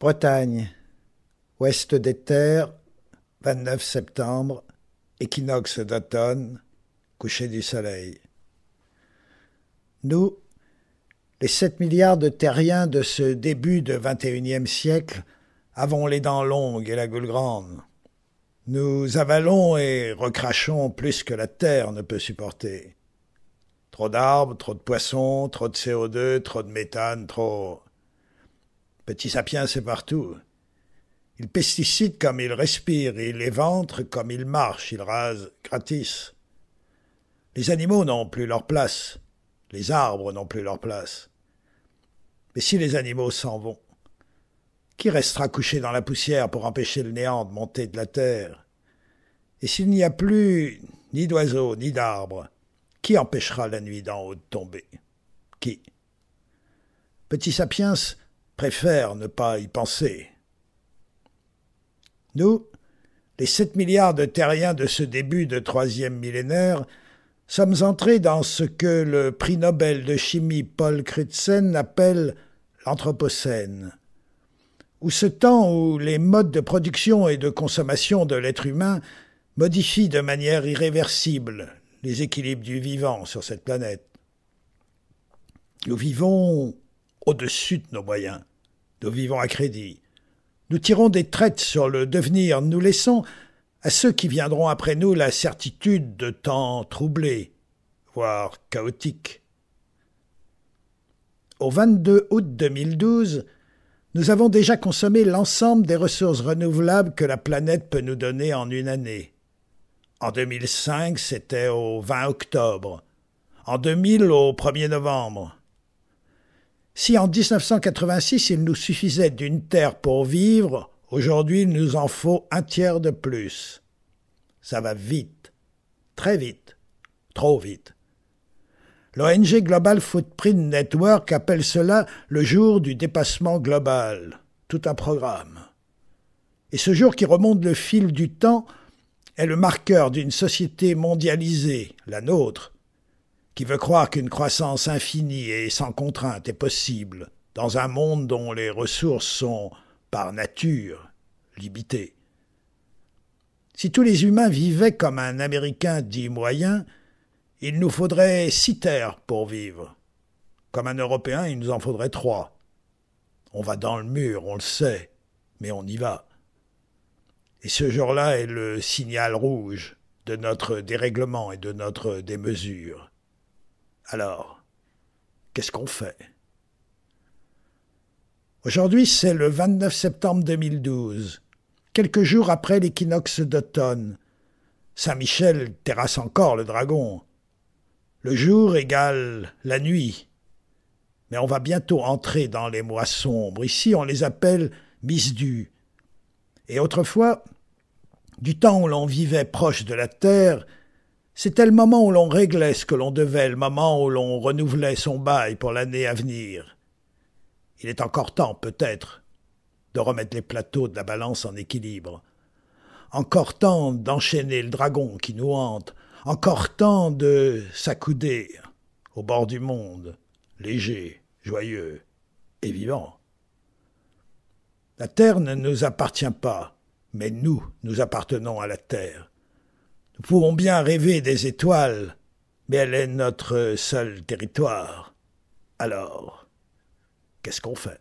Bretagne, ouest des terres, 29 septembre, équinoxe d'automne, coucher du soleil. Nous, les 7 milliards de terriens de ce début de 21e siècle, avons les dents longues et la gueule grande. Nous avalons et recrachons plus que la terre ne peut supporter. Trop d'arbres, trop de poissons, trop de CO2, trop de méthane, trop. Petit sapiens c'est partout. Il pesticide comme il respire, et il éventre comme il marche, il rase gratis. Les animaux n'ont plus leur place, les arbres n'ont plus leur place. Mais si les animaux s'en vont, qui restera couché dans la poussière pour empêcher le néant de monter de la terre Et s'il n'y a plus ni d'oiseaux ni d'arbres, qui empêchera la nuit d'en haut de tomber Qui Petit sapiens Préfère ne pas y penser. Nous, les 7 milliards de terriens de ce début de troisième millénaire, sommes entrés dans ce que le prix Nobel de chimie Paul Crutzen appelle l'Anthropocène, ou ce temps où les modes de production et de consommation de l'être humain modifient de manière irréversible les équilibres du vivant sur cette planète. Nous vivons au-dessus de nos moyens. Nous vivons à crédit. Nous tirons des traites sur le devenir, nous laissons à ceux qui viendront après nous la certitude de temps troublés, voire chaotiques. Au 22 août 2012, nous avons déjà consommé l'ensemble des ressources renouvelables que la planète peut nous donner en une année. En 2005, c'était au 20 octobre. En 2000, au 1er novembre. Si en 1986 il nous suffisait d'une terre pour vivre, aujourd'hui il nous en faut un tiers de plus. Ça va vite, très vite, trop vite. L'ONG Global Footprint Network appelle cela le jour du dépassement global, tout un programme. Et ce jour qui remonte le fil du temps est le marqueur d'une société mondialisée, la nôtre, qui veut croire qu'une croissance infinie et sans contrainte est possible dans un monde dont les ressources sont, par nature, limitées. Si tous les humains vivaient comme un Américain dit moyen, il nous faudrait six terres pour vivre. Comme un Européen, il nous en faudrait trois. On va dans le mur, on le sait, mais on y va. Et ce jour-là est le signal rouge de notre dérèglement et de notre démesure. Alors, qu'est-ce qu'on fait Aujourd'hui, c'est le 29 septembre 2012, quelques jours après l'équinoxe d'automne. Saint-Michel terrasse encore le dragon. Le jour égale la nuit. Mais on va bientôt entrer dans les mois sombres. Ici, on les appelle du. Et autrefois, du temps où l'on vivait proche de la terre, c'était le moment où l'on réglait ce que l'on devait, le moment où l'on renouvelait son bail pour l'année à venir. Il est encore temps, peut-être, de remettre les plateaux de la balance en équilibre. Encore temps d'enchaîner le dragon qui nous hante. Encore temps de s'accouder au bord du monde, léger, joyeux et vivant. La terre ne nous appartient pas, mais nous, nous appartenons à la terre. Nous pouvons bien rêver des étoiles, mais elle est notre seul territoire. Alors, qu'est-ce qu'on fait